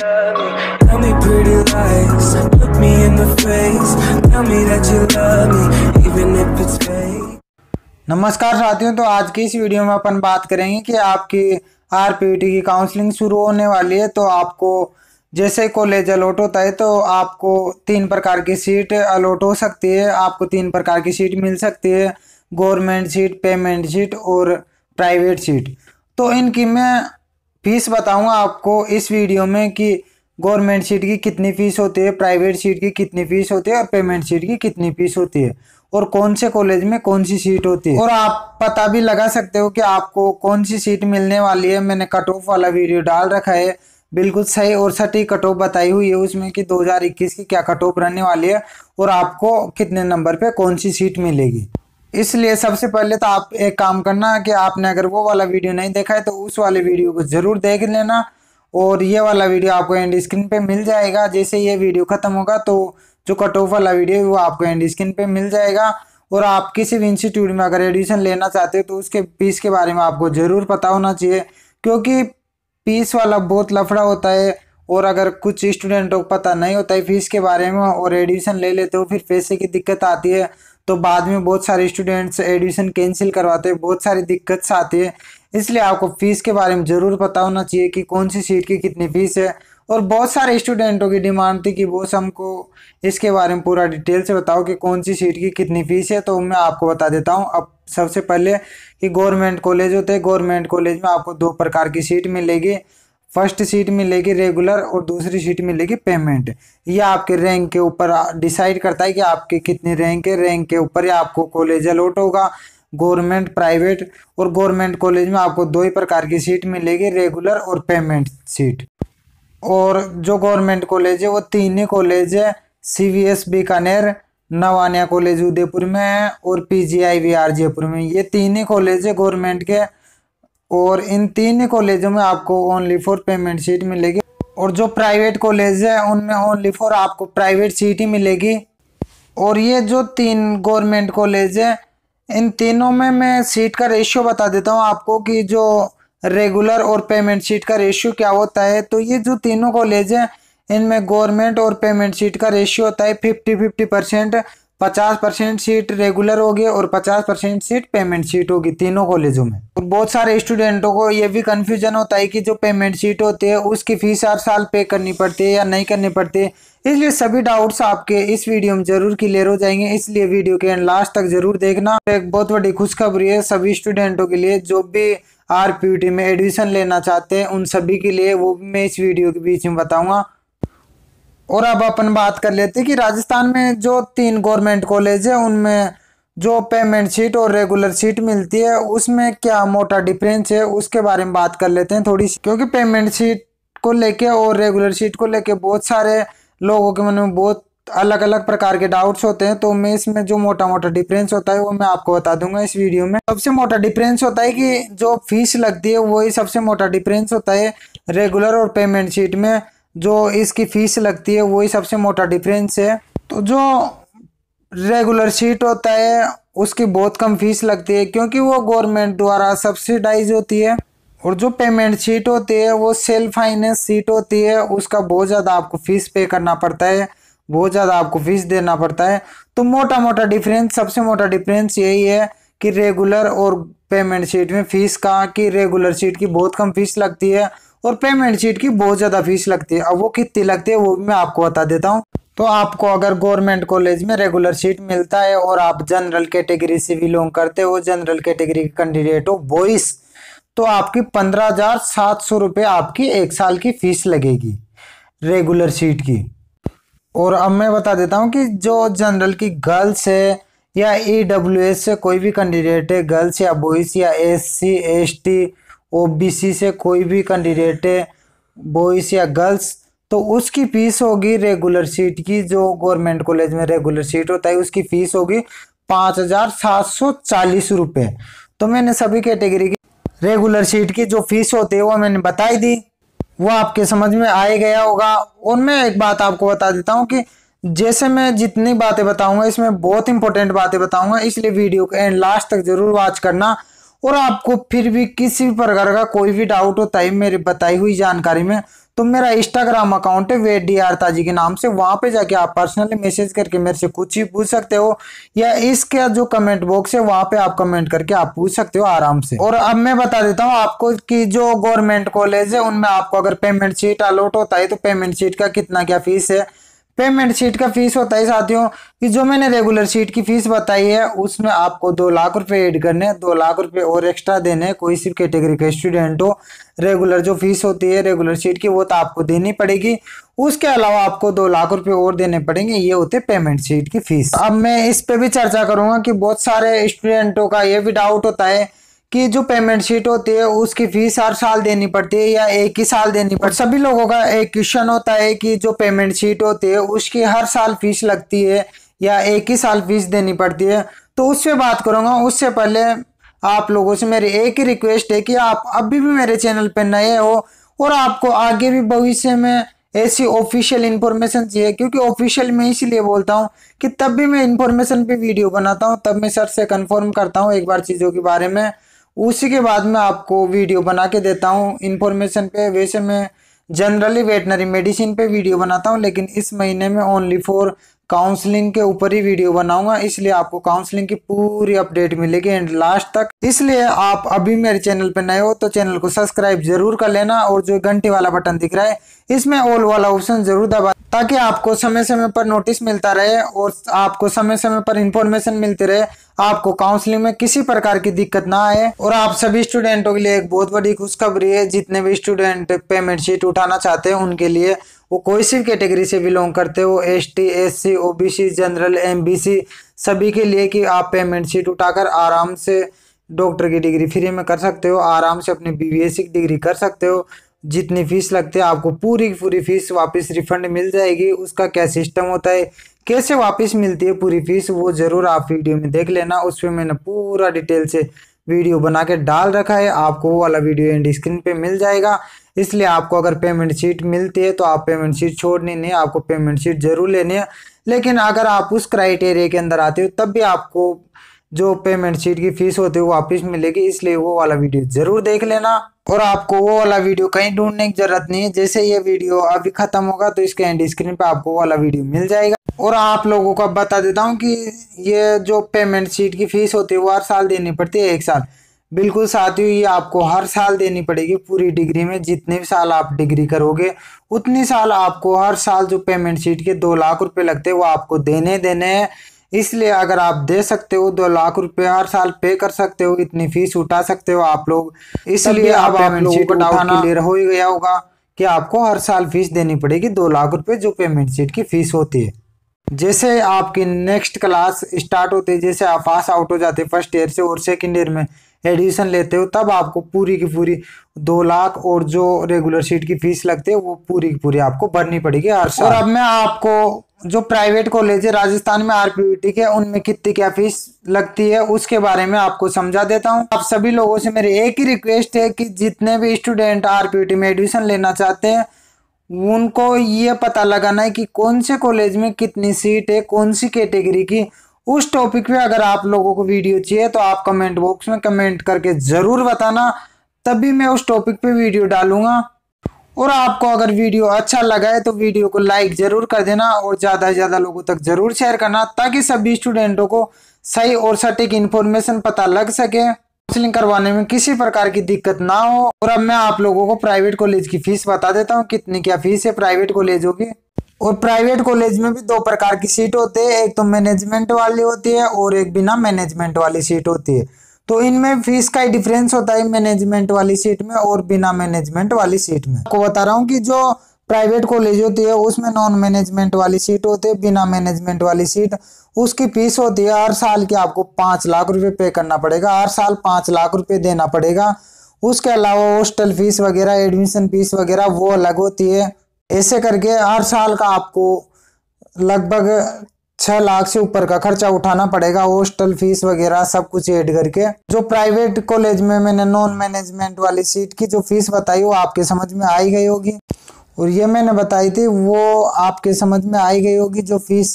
Tell me pretty lies, look me in the face Tell me that you love me, even if it's fake नमस्कार साथियों तो आज की इस video में अपन बात करेंगे कि आपकी आर की काउंसलिंग शुरू होने वाली है तो आपको जैसे कॉलेज अलॉट होता है तो आपको तीन प्रकार की सीट अलॉट हो सकती है आपको तीन प्रकार की सीट मिल सकती है गवर्नमेंट सीट पेमेंट सीट और प्राइवेट सीट तो इनकी मैं फीस बताऊंगा आपको इस वीडियो में कि गवर्नमेंट सीट की कितनी फ़ीस होती है प्राइवेट सीट की कितनी फ़ीस होती है और पेमेंट सीट की कितनी फ़ीस होती है और कौन से कॉलेज में कौन सी सीट होती है और आप पता भी लगा सकते हो कि आपको कौन सी सीट मिलने वाली है मैंने कट ऑफ वाला वीडियो डाल रखा है बिल्कुल सही और सटीक कट ऑफ बताई हुई है उसमें कि 2021 की क्या कट ऑफ रहने वाली है और आपको कितने नंबर पे कौन सी सीट मिलेगी इसलिए सबसे पहले तो आप एक काम करना कि आपने अगर वो वाला वीडियो नहीं देखा है तो उस वाले वीडियो को ज़रूर देख लेना और ये वाला वीडियो आपको एंड स्क्रीन पे मिल जाएगा जैसे ये वीडियो ख़त्म होगा तो जो कट ऑफ वाला वीडियो है वो आपको एंड स्क्रीन पे मिल जाएगा और आप किसी भी इंस्टीट्यूट में अगर एडमिशन लेना चाहते हो तो उसके फीस के बारे में आपको ज़रूर पता होना चाहिए क्योंकि फीस वाला बहुत लफड़ा होता है और अगर कुछ स्टूडेंटों को पता नहीं होता है फीस के बारे में और एडमिशन ले लेते हो फिर पैसे की दिक्कत आती है तो बाद में बहुत सारे स्टूडेंट्स एडमिशन कैंसिल करवाते हैं बहुत सारी दिक्कत आती है इसलिए आपको फीस के बारे में ज़रूर पता होना चाहिए कि कौन सी सीट की कितनी फीस है और बहुत सारे स्टूडेंटों की डिमांड थी कि बोस हमको इसके बारे में पूरा डिटेल से बताओ कि कौन सी सीट की कितनी फ़ीस है तो मैं आपको बता देता हूँ अब सबसे पहले कि गवर्नमेंट कॉलेज होते हैं गवर्नमेंट कॉलेज में आपको दो प्रकार की सीट मिलेगी फर्स्ट सीट मिलेगी रेगुलर और दूसरी सीट मिलेगी पेमेंट ये आपके रैंक के ऊपर डिसाइड करता है कि आपके कितने रैंक है रैंक के ऊपर या आपको कॉलेज अलॉट होगा गवर्नमेंट प्राइवेट और गवर्नमेंट कॉलेज में आपको दो ही प्रकार की सीट मिलेगी रेगुलर और पेमेंट सीट और जो गवर्नमेंट कॉलेज है वो तीन ही कॉलेज है C V S Bikaner Navania college Udaipur में है और P G I V R Jaipur में ये तीन ही कॉलेज है गवर्नमेंट के और इन तीन कॉलेजों में आपको ओनली फॉर पेमेंट सीट मिलेगी और जो प्राइवेट कॉलेज है उनमें ओनली फॉर आपको प्राइवेट सीट ही मिलेगी और ये जो तीन गवर्नमेंट कॉलेज है इन तीनों में मैं सीट का रेशियो बता देता हूँ आपको कि जो रेगुलर और पेमेंट सीट का रेशियो क्या होता है तो ये जो तीनों कॉलेज हैं इनमें गवर्नमेंट और पेमेंट सीट का रेशियो होता है फिफ्टी फिफ्टी परसेंट पचास परसेंट सीट रेगुलर होगी और पचास परसेंट सीट पेमेंट सीट होगी तीनों कॉलेजों में और बहुत सारे स्टूडेंटों को ये भी कन्फ्यूजन होता है कि जो पेमेंट सीट होती है उसकी फीस हर साल पे करनी पड़ती है या नहीं करनी पड़ती है इसलिए सभी डाउट्स आपके इस वीडियो में जरूर क्लियर हो जाएंगे इसलिए वीडियो के एंड लास्ट तक जरूर देखना एक बहुत बड़ी खुशखबरी है सभी स्टूडेंटों के लिए जो भी आर में एडमिशन लेना चाहते हैं उन सभी के लिए वो मैं इस वीडियो के बीच में बताऊंगा और अब अपन बात कर लेते हैं कि राजस्थान में जो तीन गवर्नमेंट कॉलेज है उनमें जो पेमेंट शीट और रेगुलर शीट मिलती है उसमें क्या मोटा डिफरेंस है उसके बारे में बात कर लेते हैं थोड़ी सी क्योंकि पेमेंट शीट को लेके और रेगुलर शीट को लेके बहुत सारे लोगों के मन में बहुत अलग अलग प्रकार के डाउट्स होते हैं तो मैं इसमें जो मोटा मोटा डिफरेंस होता है वो मैं आपको बता दूंगा इस वीडियो में सबसे मोटा डिफरेंस होता है कि जो फीस लगती है वही सबसे मोटा डिफरेंस होता है रेगुलर और पेमेंट शीट में जो इसकी फीस लगती है वही सबसे मोटा डिफरेंस है तो जो रेगुलर सीट होता है उसकी बहुत कम फीस लगती है क्योंकि वो गवर्नमेंट द्वारा सब्सिडाइज होती है और जो पेमेंट सीट होती है वो सेल्फ फाइनेंस सीट होती है उसका बहुत ज़्यादा आपको फीस पे करना पड़ता है बहुत ज़्यादा आपको फीस देना पड़ता है तो मोटा मोटा डिफरेंस सबसे मोटा डिफरेंस यही है कि रेगुलर और पेमेंट सीट में फ़ीस का कि रेगुलर सीट की बहुत कम फीस लगती है और पेमेंट शीट की बहुत ज़्यादा फीस लगती है अब वो कितनी लगती है वो भी मैं आपको बता देता हूँ तो आपको अगर गवर्नमेंट कॉलेज में रेगुलर सीट मिलता है और आप जनरल कैटेगरी से बिलोंग करते हो जनरल कैटेगरी के कैंडिडेट हो बॉइस तो आपकी पंद्रह हजार सात सौ रुपये आपकी एक साल की फीस लगेगी रेगुलर सीट की और अब मैं बता देता हूँ कि जो जनरल की गर्ल्स है या ई डब्ल्यू एस से कोई भी कैंडिडेट है गर्ल्स या बॉइस या S C S T OBC से कोई भी कैंडिडेट है बॉयस या गर्ल्स तो उसकी फीस होगी रेगुलर सीट की जो गवर्नमेंट कॉलेज में रेगुलर सीट होता है उसकी फीस होगी पाँच हज़ार सात सौ चालीस रुपये तो मैंने सभी कैटेगरी की रेगुलर सीट की जो फीस होती है वो मैंने बताई दी वो आपके समझ में आ गया होगा और मैं एक बात आपको बता देता हूँ कि जैसे मैं जितनी बातें बताऊंगा इसमें बहुत इंपॉर्टेंट बातें बताऊंगा इसलिए वीडियो को एंड लास्ट तक जरूर वॉच करना और आपको फिर भी किसी भी प्रकार का कोई भी डाउट होता है मेरी बताई हुई जानकारी में तो मेरा इंस्टाग्राम अकाउंट है वे डी आर ताजी के नाम से वहाँ पे जाके आप पर्सनली मैसेज करके मेरे से कुछ ही पूछ सकते हो या इसके जो कमेंट बॉक्स है वहाँ पे आप कमेंट करके आप पूछ सकते हो आराम से और अब मैं बता देता हूँ आपको कि जो गवर्नमेंट कॉलेज है उनमें आपको अगर पेमेंट शीट अलॉट होता है तो पेमेंट शीट का कितना क्या फीस है पेमेंट शीट का फीस होता है साथियों कि जो मैंने रेगुलर शीट की फीस बताई है उसमें आपको दो लाख रुपए ऐड करने दो लाख रुपए और एक्स्ट्रा देने कोई सी कैटेगरी के स्टूडेंट हो रेगुलर जो फीस होती है रेगुलर शीट की वो तो आपको देनी पड़ेगी उसके अलावा आपको दो लाख रुपए और देने पड़ेंगे ये होते पेमेंट शीट की फीस अब मैं इस पर भी चर्चा करूंगा कि बहुत सारे स्टूडेंटों का ये भी डाउट होता है कि जो पेमेंट शीट होती है उसकी फीस हर साल देनी पड़ती है या एक ही साल देनी पड़ती है सभी लोगों का एक क्वेश्चन होता है कि जो पेमेंट शीट होती है उसकी हर साल फीस लगती है या एक ही साल फीस देनी पड़ती है तो उससे बात करूँगा उससे पहले आप लोगों से मेरी एक ही रिक्वेस्ट है कि आप अभी भी मेरे चैनल पर नए हो और आपको आगे भी भविष्य में ऐसी ऑफिशियल इन्फॉर्मेशन चाहिए क्योंकि ऑफिशियल मैं इसलिए बोलता हूँ कि तब भी मैं इन्फॉर्मेशन पे वीडियो बनाता हूँ तब मैं सर से कंफर्म करता हूँ एक बार चीज़ों के बारे में उसी के बाद में आपको वीडियो बना के देता हूँ इन्फॉर्मेशन पे वैसे मैं जनरली वेटनरी मेडिसिन पे वीडियो बनाता हूँ लेकिन इस महीने में ओनली फॉर काउंसलिंग के ऊपर ही वीडियो बनाऊंगा इसलिए आपको काउंसलिंग की पूरी अपडेट मिलेगी एंड लास्ट तक इसलिए आप अभी मेरे चैनल पर नए हो तो चैनल को सब्सक्राइब जरूर कर लेना और जो घंटी वाला बटन दिख रहा है इसमें ऑल वाला ऑप्शन जरूर दबा ताकि आपको समय समय पर नोटिस मिलता रहे और आपको समय समय पर इंफॉर्मेशन मिलती रहे आपको काउंसलिंग में किसी प्रकार की दिक्कत ना आए और आप सभी स्टूडेंटों के लिए एक बहुत बड़ी खुशखबरी है जितने भी स्टूडेंट पेमेंट शीट उठाना चाहते हैं उनके लिए वो कोई सी कैटेगरी से बिलोंग करते हो S T S C O B C general M B C सभी के लिए कि आप पेमेंट शीट उठाकर आराम से डॉक्टर की डिग्री फ्री में कर सकते हो आराम से अपनी बी बी एस सी की डिग्री कर सकते हो जितनी फीस लगती है आपको पूरी पूरी फीस वापस रिफंड मिल जाएगी उसका क्या सिस्टम होता है कैसे वापस मिलती है पूरी फीस वो ज़रूर आप वीडियो में देख लेना उस पर मैंने पूरा डिटेल से वीडियो बना के डाल रखा है आपको वो वाला वीडियो एंड स्क्रीन पे मिल जाएगा इसलिए आपको अगर पेमेंट शीट मिलती है तो आप पेमेंट शीट छोड़नी नहीं आपको पेमेंट शीट जरूर लेनी है लेकिन अगर आप उस क्राइटेरिया के अंदर आते हो तब भी आपको जो पेमेंट शीट की फीस होती है वो वापिस मिलेगी इसलिए वो वाला वीडियो ज़रूर देख लेना और आपको वो वाला वीडियो कहीं ढूंढने की जरूरत नहीं है जैसे ये वीडियो अभी ख़त्म होगा तो इसके एंड स्क्रीन पे आपको वाला वीडियो मिल जाएगा और आप लोगों को बता देता हूँ कि ये जो पेमेंट शीट की फीस होती है वो हर साल देनी पड़ती है एक साल बिल्कुल साथियों ये आपको हर साल देनी पड़ेगी पूरी डिग्री में जितने भी साल आप डिग्री करोगे उतनी साल आपको हर साल जो पेमेंट शीट के दो लाख रुपए लगते हैं वो आपको देने देने हैं इसलिए अगर आप दे सकते हो दो लाख रुपए हर साल पे कर सकते हो इतनी फीस उठा सकते हो आप लोग इसलिए अब आप, पेमेंट शीट उठाना क्लियर हो ही गया होगा कि आपको हर साल फीस देनी पड़ेगी दो लाख रुपये जो पेमेंट शीट की फीस होती है जैसे आपकी नेक्स्ट क्लास स्टार्ट होती है जैसे आप पास आउट हो जाते फर्स्ट ईयर से और सेकेंड ईयर में एडमिशन लेते हो तब आपको पूरी की पूरी दो लाख और जो रेगुलर सीट की फीस लगती है वो पूरी की पूरी आपको भरनी पड़ेगी और अब मैं आपको जो प्राइवेट कॉलेज है राजस्थान में आरपीटी के उनमें कितनी क्या फीस लगती है उसके बारे में आपको समझा देता हूँ आप सभी लोगों से मेरी एक ही रिक्वेस्ट है कि जितने भी स्टूडेंट आर में एडमिशन लेना चाहते हैं उनको ये पता लगाना है कि कौन से कॉलेज में कितनी सीट है कौन सी कैटेगरी की उस टॉपिक पे अगर आप लोगों को वीडियो चाहिए तो आप कमेंट बॉक्स में कमेंट करके ज़रूर बताना तभी मैं उस टॉपिक पे वीडियो डालूंगा और आपको अगर वीडियो अच्छा लगा है तो वीडियो को लाइक ज़रूर कर देना और ज़्यादा से ज़्यादा लोगों तक ज़रूर शेयर करना ताकि सभी स्टूडेंटों को सही और सटीक इन्फॉर्मेशन पता लग सके काउंसलिंग करवाने में किसी प्रकार की दिक्कत ना हो और अब मैं आप लोगों को प्राइवेट कॉलेज की फीस बता देता हूँ कितनी क्या फीस है प्राइवेट कॉलेजों की और प्राइवेट कॉलेज में भी दो प्रकार की सीट होती है एक तो मैनेजमेंट वाली होती है और एक बिना मैनेजमेंट वाली सीट होती है तो इनमें फीस का ही डिफरेंस होता है मैनेजमेंट वाली सीट में और बिना मैनेजमेंट वाली सीट में आपको बता रहा हूँ कि जो प्राइवेट कॉलेज होती है उसमें नॉन मैनेजमेंट वाली सीट होती है बिना मैनेजमेंट वाली सीट उसकी फीस होती है हर साल की आपको पाँच लाख रुपये पे करना पड़ेगा हर साल पाँच लाख रुपये देना पड़ेगा उसके अलावा हॉस्टल फीस वगैरह एडमिशन फीस वगैरह वो अलग होती है ऐसे करके हर साल का आपको लगभग छह लाख से ऊपर का खर्चा उठाना पड़ेगा हॉस्टल फीस वगैरह सब कुछ ऐड करके जो प्राइवेट कॉलेज में मैंने नॉन मैनेजमेंट वाली सीट की जो फीस बताई वो आपके समझ में आई गई होगी और ये मैंने बताई थी वो आपके समझ में आई गई होगी जो फीस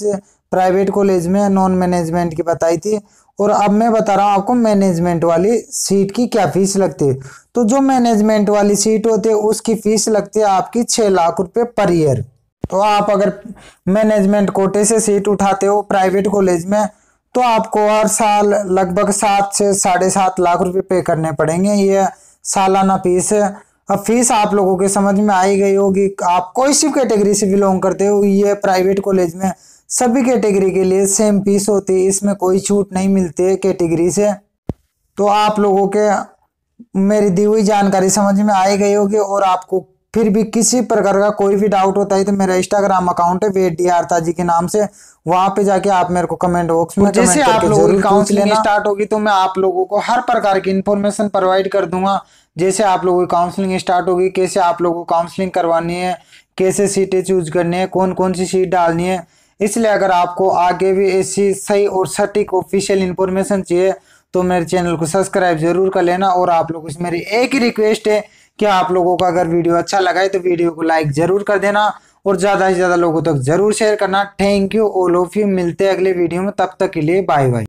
प्राइवेट कॉलेज में नॉन मैनेजमेंट की बताई थी और अब मैं बता रहा हूँ आपको मैनेजमेंट वाली सीट की क्या फीस लगती है तो जो मैनेजमेंट वाली सीट होती है उसकी फीस लगती है आपकी छह लाख रुपए पर ईयर तो आप अगर मैनेजमेंट कोटे से सीट उठाते हो प्राइवेट कॉलेज में तो आपको हर साल लगभग सात से साढ़े सात लाख रुपए पे करने पड़ेंगे ये सालाना फीस है अब फीस आप लोगों के समझ में आई गई होगी आप कोई सी कैटेगरी से बिलोंग करते हो ये प्राइवेट कॉलेज में सभी कैटेगरी के लिए सेम पीस होती है इसमें कोई छूट नहीं मिलती है कैटेगरी से तो आप लोगों के मेरी दी हुई जानकारी समझ में आई गई होगी और आपको फिर भी किसी प्रकार का कोई भी डाउट होता है तो मेरा इंस्टाग्राम अकाउंट है वेट डी आरता जी के नाम से वहां पे जाके आप मेरे को कमेंट बॉक्स में तो जैसे आप लोगों की काउंसलिंग स्टार्ट होगी तो मैं आप लोगों को हर प्रकार की इन्फॉर्मेशन प्रोवाइड कर दूंगा जैसे आप लोगों की काउंसलिंग स्टार्ट होगी कैसे आप लोगों को काउंसलिंग करवानी है कैसे सीटें चूज करनी है कौन कौन सी सीट डालनी है इसलिए अगर आपको आगे भी ऐसी सही और सटीक ऑफिशियल इन्फॉर्मेशन चाहिए तो मेरे चैनल को सब्सक्राइब जरूर कर लेना और आप लोगों से मेरी एक ही रिक्वेस्ट है कि आप लोगों का अगर वीडियो अच्छा लगा है तो वीडियो को लाइक जरूर कर देना और ज़्यादा से ज़्यादा लोगों तक जरूर शेयर करना thank you all of you मिलते हैं अगले वीडियो में तब तक के लिए बाय बाय